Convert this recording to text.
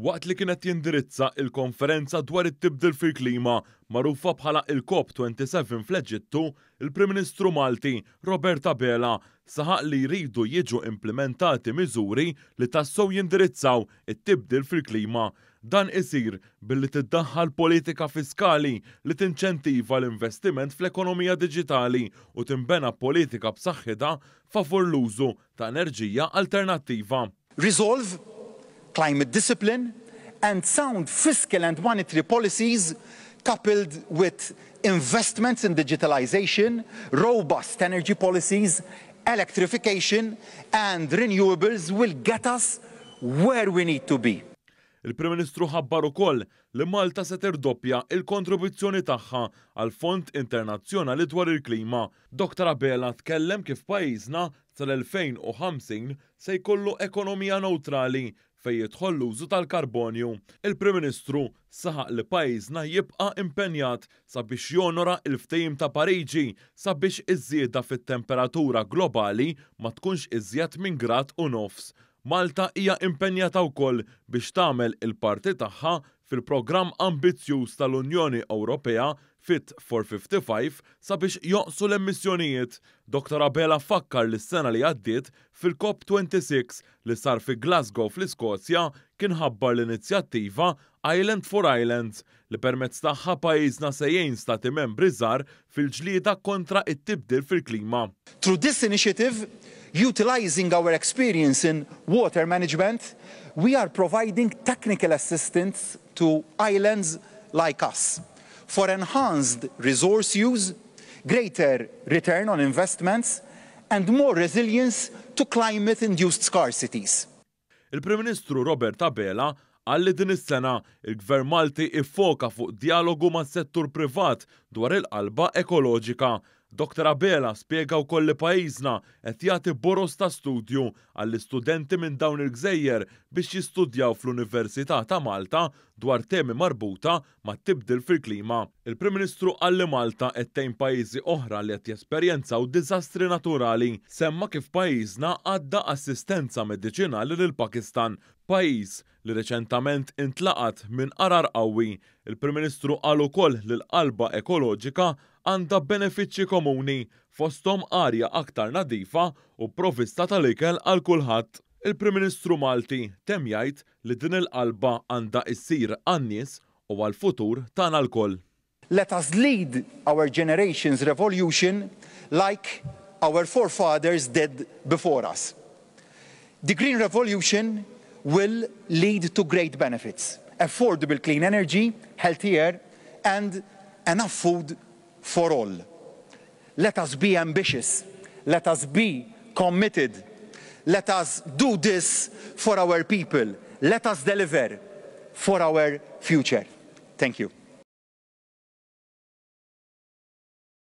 Waqt li kienet jindirizza il-konferenza dwar it-tibdil fil-klima marufa bħala il-COP27 fl-Eġittu, il-Prim Ministru Malti Roberta Bela saħaq li jridu jiġu implementati miżuri li tassow jindirizzaw it-tibdil fil-klima. Dan isir billi tiddaħħal politika fiskali li tinċentiva l-investiment fl-ekonomija diġitali u timbena politika b'saħħitha favur l-użu ta' enerġija alternattiva. Resolve climate discipline, and sound fiscal and monetary policies coupled with investments in digitalization, robust energy policies, electrification and renewables will get us where we need to be. Il-Prim Ministru ħabbar ukoll li Malta se terdoppja il-kontribuzzjoni tagħha għal Fond Internazzjonali dwar il-Klima. Dr. Abela tkellem kif pajjiżna sal-2050 se jkollu ekonomija neutrali fej jidħol l-użu tal-karbonju. Il-Prim Ministru saħaq li pajjiżna jibqa' impenjat sabiex jonora il-ftejim ta' Pariġi sabiex iż-żieda fit-temperatura globali ma tkunx iżjed minn grad u nofs Malta hija impenjata wkoll biex tagħmel il-parti tagħha fil-programm ambizzjuż tal-Unjoni Ewropea Fit 455 sabiex joqsu l-emissjonijiet. Dr. Abela fakkar li s-sena li għaddiet fil-COP26 li sar fi Glasgow fl-Iskozja kien ħabbar l-inizjattiva Island for Island li permezz tagħha pajjiżna sejjejn stati membri żar fil-ġlieda kontra it-tibdil fil-klima. Through this initiative, utilizing our experience in water management, we are providing technical assistance to islands like us for enhanced resource use, greater return on investments, and more resilience to climate-induced scarcities. Il-Prim Ministru Robert Abela għalli din is-sena il-Gvern Malti iffoka fuq dialogu mas-settur privat dwar il-qalba ekoloġika Dr. Abela spiega u kolli pajizna qed jagħti boros ta' studju għall-istudenti minn dawn il-gżejjer biex jistudjaw fl-Università ta' Malta dwar temi marbuta ma' tibdil fil-klima. Il-Prim Ministru għalli Malta et tejn pajjiżi oħra li qed jesperjenzaw diżastri naturali semma kif pajjiżna għadda assistenza mediċinali lil Pakistan pajiz li reċentament intlaqat minn qarar qawwi. Il-Prim Ministru qal ukoll li l-qalba ekoloġika għandha benefiċċji komuni fostom arja aktar nadifa u provista tal-ikel għal kulħadd. Il-Prim Ministru Malti tem jgħid li din il-qalba għandha issir għannis nies u għal-futur tagħna l-koll. Let us lead our generation's revolution like our forefathers did before us. The Green Revolution will lead to great benefits affordable clean energy, healthier, and enough food for all. Let us be ambitious. Let us be committed. Let us do this for our people. Let us deliver for our future. Thank you.